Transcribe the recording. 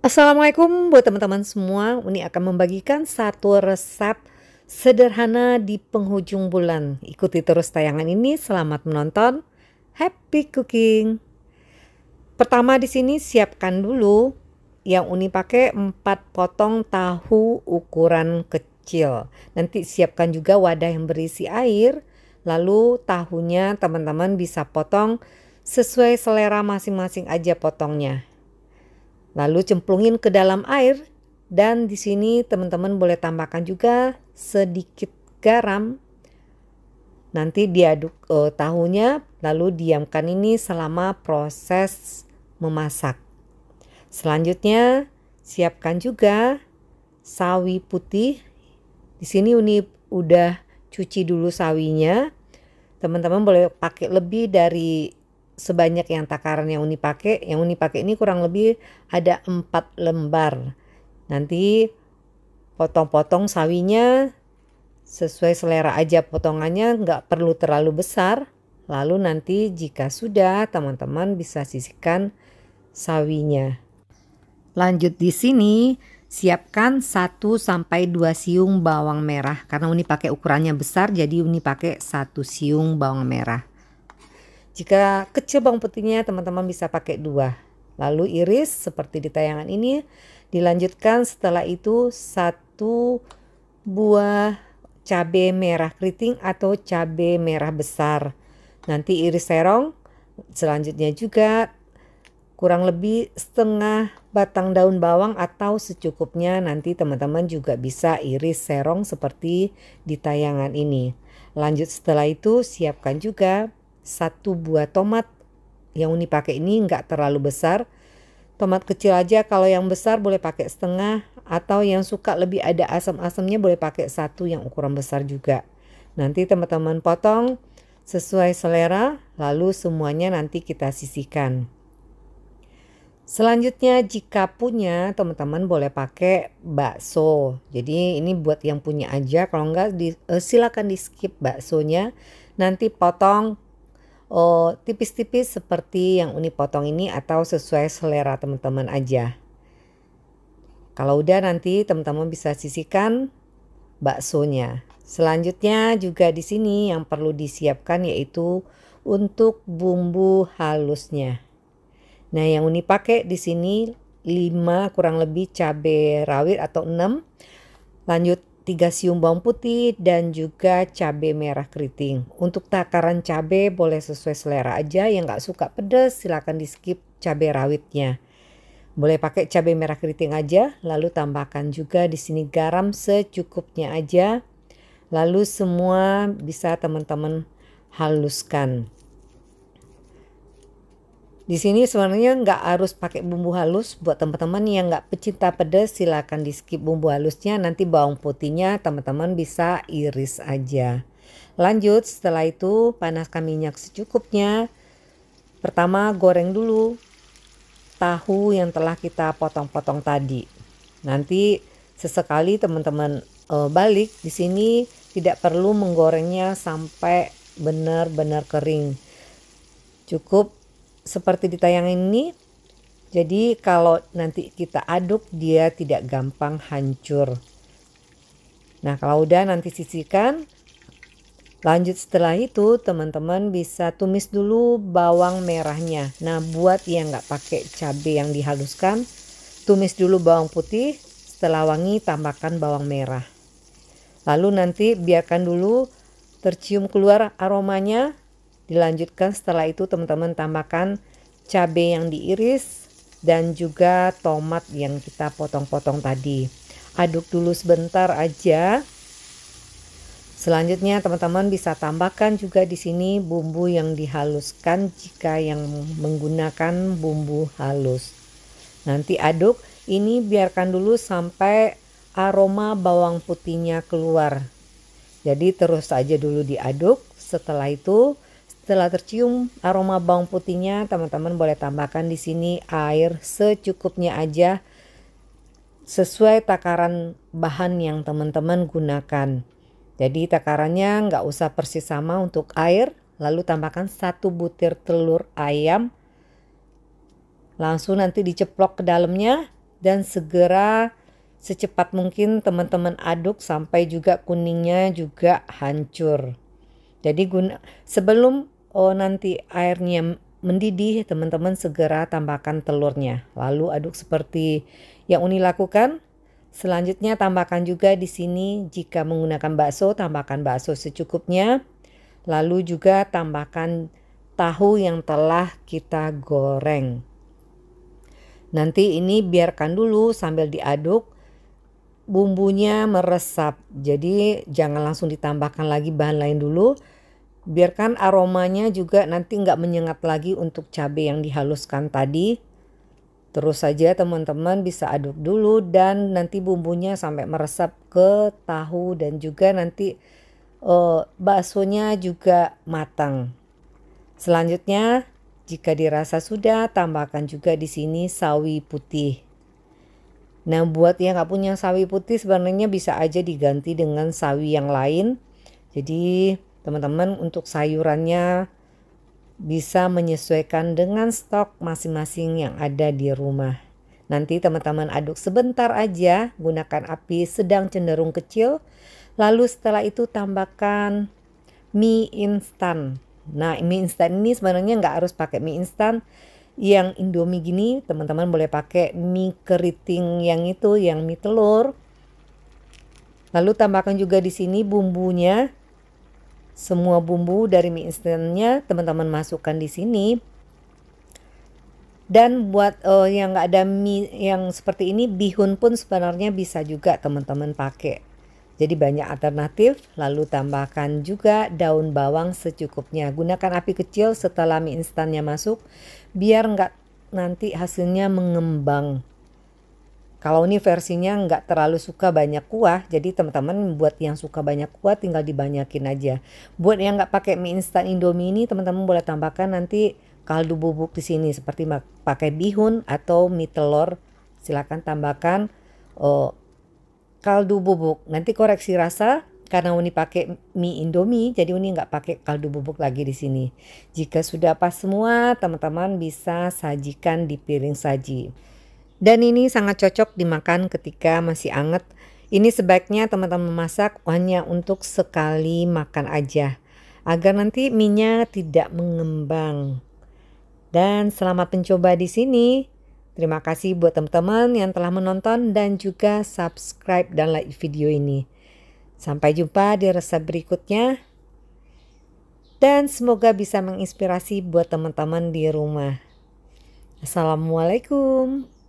Assalamualaikum buat teman-teman semua. Uni akan membagikan satu resep sederhana di penghujung bulan. Ikuti terus tayangan ini. Selamat menonton. Happy cooking. Pertama di sini siapkan dulu yang Uni pakai 4 potong tahu ukuran kecil. Nanti siapkan juga wadah yang berisi air. Lalu tahunya teman-teman bisa potong sesuai selera masing-masing aja potongnya Lalu cemplungin ke dalam air dan di sini teman-teman boleh tambahkan juga sedikit garam. Nanti diaduk eh, tahunya lalu diamkan ini selama proses memasak. Selanjutnya siapkan juga sawi putih. Di sini Uni udah cuci dulu sawinya. Teman-teman boleh pakai lebih dari sebanyak yang takaran yang Uni pakai. Yang Uni pakai ini kurang lebih ada empat lembar. Nanti potong-potong sawinya sesuai selera aja potongannya nggak perlu terlalu besar. Lalu nanti jika sudah teman-teman bisa sisihkan sawinya. Lanjut di sini siapkan 1 sampai 2 siung bawang merah karena Uni pakai ukurannya besar jadi Uni pakai 1 siung bawang merah. Jika kecil bawang putihnya, teman-teman bisa pakai dua. Lalu iris seperti di tayangan ini. Dilanjutkan setelah itu satu buah cabai merah keriting atau cabai merah besar. Nanti iris serong. Selanjutnya juga kurang lebih setengah batang daun bawang atau secukupnya nanti teman-teman juga bisa iris serong seperti di tayangan ini. Lanjut setelah itu siapkan juga satu buah tomat yang Uni pakai ini nggak terlalu besar. Tomat kecil aja, kalau yang besar boleh pakai setengah atau yang suka lebih ada asam-asamnya boleh pakai satu yang ukuran besar juga. Nanti teman-teman potong sesuai selera, lalu semuanya nanti kita sisihkan. Selanjutnya jika punya teman-teman boleh pakai bakso. Jadi ini buat yang punya aja kalau enggak di, eh, silakan di skip baksonya. Nanti potong oh, tipis-tipis seperti yang Uni potong ini atau sesuai selera teman-teman aja. Kalau udah nanti teman-teman bisa sisihkan baksonya. Selanjutnya juga di sini yang perlu disiapkan yaitu untuk bumbu halusnya. Nah, yang Uni pakai di sini 5 kurang lebih cabe rawit atau 6. Lanjut 3 siung bawang putih dan juga cabai merah keriting. Untuk takaran cabai boleh sesuai selera aja yang nggak suka pedas silahkan di skip cabai rawitnya. Boleh pakai cabai merah keriting aja lalu tambahkan juga di sini garam secukupnya aja. Lalu semua bisa teman-teman haluskan. Di sini sebenarnya nggak harus pakai bumbu halus. Buat teman-teman yang nggak pecinta pedas silakan di skip bumbu halusnya. Nanti bawang putihnya teman-teman bisa iris aja. Lanjut setelah itu panaskan minyak secukupnya. Pertama goreng dulu tahu yang telah kita potong-potong tadi. Nanti sesekali teman-teman e, balik di sini tidak perlu menggorengnya sampai benar-benar kering. Cukup seperti di tayangan ini. Jadi kalau nanti kita aduk dia tidak gampang hancur. Nah kalau udah nanti sisihkan. Lanjut setelah itu teman-teman bisa tumis dulu bawang merahnya. Nah buat yang nggak pakai cabai yang dihaluskan, tumis dulu bawang putih. Setelah wangi tambahkan bawang merah. Lalu nanti biarkan dulu tercium keluar aromanya Dilanjutkan setelah itu teman-teman tambahkan cabai yang diiris dan juga tomat yang kita potong-potong tadi. Aduk dulu sebentar aja. Selanjutnya teman-teman bisa tambahkan juga di sini bumbu yang dihaluskan jika yang menggunakan bumbu halus. Nanti aduk, ini biarkan dulu sampai aroma bawang putihnya keluar. Jadi terus saja dulu diaduk. Setelah itu setelah tercium aroma bawang putihnya, teman-teman boleh tambahkan di sini air secukupnya aja sesuai takaran bahan yang teman-teman gunakan. Jadi takarannya nggak usah persis sama untuk air, lalu tambahkan satu butir telur ayam. Langsung nanti diceplok ke dalamnya dan segera secepat mungkin teman-teman aduk sampai juga kuningnya juga hancur. Jadi guna sebelum oh, nanti airnya mendidih, teman-teman segera tambahkan telurnya. Lalu aduk seperti yang Uni lakukan. Selanjutnya tambahkan juga di sini jika menggunakan bakso, tambahkan bakso secukupnya. Lalu juga tambahkan tahu yang telah kita goreng. Nanti ini biarkan dulu sambil diaduk bumbunya meresap. Jadi jangan langsung ditambahkan lagi bahan lain dulu biarkan aromanya juga nanti nggak menyengat lagi untuk cabai yang dihaluskan tadi terus saja teman-teman bisa aduk dulu dan nanti bumbunya sampai meresap ke tahu dan juga nanti uh, baksonya juga matang selanjutnya jika dirasa sudah, tambahkan juga di sini sawi putih. Nah, buat yang nggak punya sawi putih sebenarnya bisa aja diganti dengan sawi yang lain. Jadi Teman-teman untuk sayurannya bisa menyesuaikan dengan stok masing-masing yang ada di rumah. Nanti teman-teman aduk sebentar aja, gunakan api sedang cenderung kecil. Lalu setelah itu tambahkan mie instan. Nah mie instan ini sebenarnya nggak harus pakai mie instan. Yang indomie gini teman-teman boleh pakai mie keriting yang itu, yang mie telur. Lalu tambahkan juga di sini bumbunya semua bumbu dari mie instannya teman-teman masukkan di sini. Dan buat uh, yang nggak ada mie yang seperti ini, bihun pun sebenarnya bisa juga teman-teman pakai. Jadi banyak alternatif, lalu tambahkan juga daun bawang secukupnya. Gunakan api kecil setelah mie instannya masuk, biar nggak nanti hasilnya mengembang. Kalau ini versinya nggak terlalu suka banyak kuah, jadi teman-teman buat yang suka banyak kuah tinggal dibanyakin aja. Buat yang nggak pakai mie instan Indomie ini, teman-teman boleh tambahkan nanti kaldu bubuk di sini seperti pakai bihun atau mie telur. Silakan tambahkan oh, kaldu bubuk. Nanti koreksi rasa karena Uni pakai mie Indomie, jadi Uni nggak pakai kaldu bubuk lagi di sini. Jika sudah pas semua, teman-teman bisa sajikan di piring saji. Dan ini sangat cocok dimakan ketika masih anget. Ini sebaiknya teman-teman memasak hanya untuk sekali makan aja agar nanti minyak tidak mengembang. Dan selamat mencoba di sini. Terima kasih buat teman-teman yang telah menonton dan juga subscribe dan like video ini. Sampai jumpa di resep berikutnya. Dan semoga bisa menginspirasi buat teman-teman di rumah. Assalamualaikum.